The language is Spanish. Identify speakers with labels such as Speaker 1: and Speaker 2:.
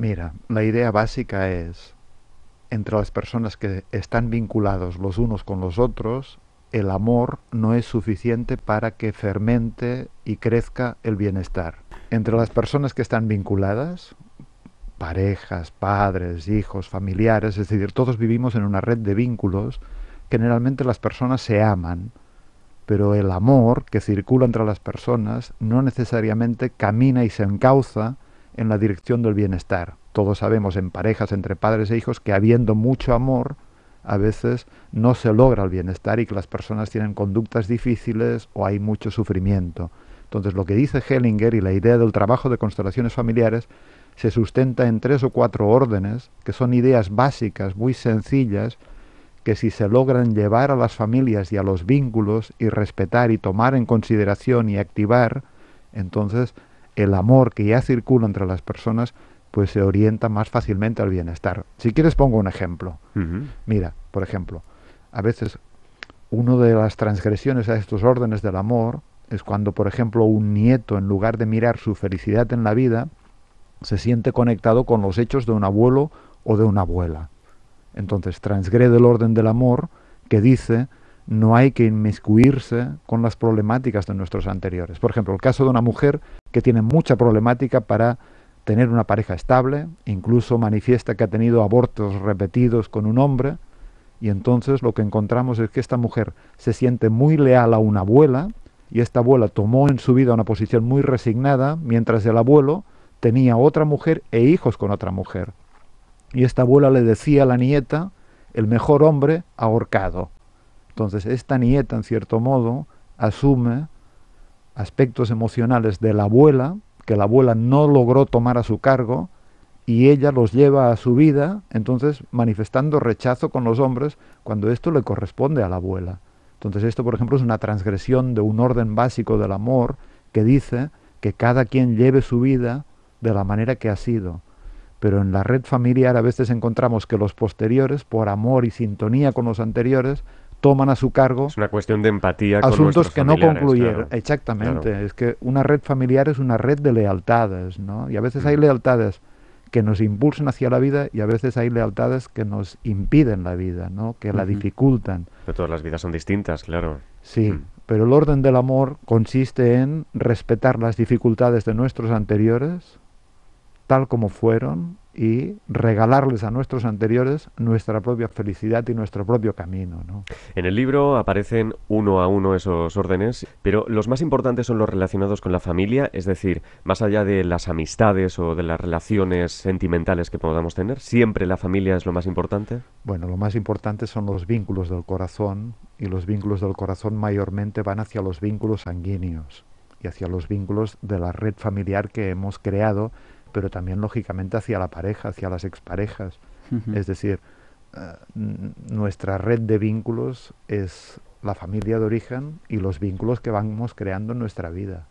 Speaker 1: Mira, la idea básica es, entre las personas que están vinculados los unos con los otros, el amor no es suficiente para que fermente y crezca el bienestar. Entre las personas que están vinculadas, parejas, padres, hijos, familiares, es decir, todos vivimos en una red de vínculos, generalmente las personas se aman, pero el amor que circula entre las personas no necesariamente camina y se encauza en la dirección del bienestar. Todos sabemos en parejas entre padres e hijos que habiendo mucho amor, a veces no se logra el bienestar y que las personas tienen conductas difíciles o hay mucho sufrimiento. Entonces lo que dice Hellinger y la idea del trabajo de constelaciones familiares se sustenta en tres o cuatro órdenes, que son ideas básicas, muy sencillas, que si se logran llevar a las familias y a los vínculos y respetar y tomar en consideración y activar, entonces el amor que ya circula entre las personas, pues se orienta más fácilmente al bienestar. Si quieres pongo un ejemplo. Mira, por ejemplo, a veces una de las transgresiones a estos órdenes del amor es cuando, por ejemplo, un nieto, en lugar de mirar su felicidad en la vida, se siente conectado con los hechos de un abuelo o de una abuela. Entonces transgrede el orden del amor que dice no hay que inmiscuirse con las problemáticas de nuestros anteriores. Por ejemplo, el caso de una mujer que tiene mucha problemática para tener una pareja estable, incluso manifiesta que ha tenido abortos repetidos con un hombre, y entonces lo que encontramos es que esta mujer se siente muy leal a una abuela, y esta abuela tomó en su vida una posición muy resignada, mientras el abuelo tenía otra mujer e hijos con otra mujer. Y esta abuela le decía a la nieta, el mejor hombre ahorcado. Entonces, esta nieta, en cierto modo, asume aspectos emocionales de la abuela, que la abuela no logró tomar a su cargo, y ella los lleva a su vida, entonces manifestando rechazo con los hombres cuando esto le corresponde a la abuela. Entonces esto, por ejemplo, es una transgresión de un orden básico del amor que dice que cada quien lleve su vida de la manera que ha sido. Pero en la red familiar a veces encontramos que los posteriores, por amor y sintonía con los anteriores, toman a su cargo. Es
Speaker 2: una cuestión de empatía. Asuntos que no concluyeron. Exactamente.
Speaker 1: Es que una red familiar es una red de lealtades, ¿no? Y a veces hay mm. lealtades que nos impulsan hacia la vida y a veces hay lealtades que nos impiden la vida, ¿no? Que la dificultan.
Speaker 2: Pero todas las vidas son distintas, claro.
Speaker 1: Sí, mm. pero el orden del amor consiste en respetar las dificultades de nuestros anteriores tal como fueron y regalarles a nuestros anteriores nuestra propia felicidad y nuestro propio camino.
Speaker 2: En el libro aparecen uno a uno esos órdenes, pero los más importantes son los relacionados con la familia, es decir, más allá de las amistades o de las relaciones sentimentales que podamos tener, siempre la familia es lo más importante.
Speaker 1: Bueno, lo más importante son los vínculos del corazón y los vínculos del corazón mayormente van hacia los vínculos sanguíneos y hacia los vínculos de la red familiar que hemos creado pero también lógicamente hacia la pareja, hacia las exparejas. Es decir, eh, nuestra red de vínculos es la familia de origen y los vínculos que vamos creando en nuestra vida.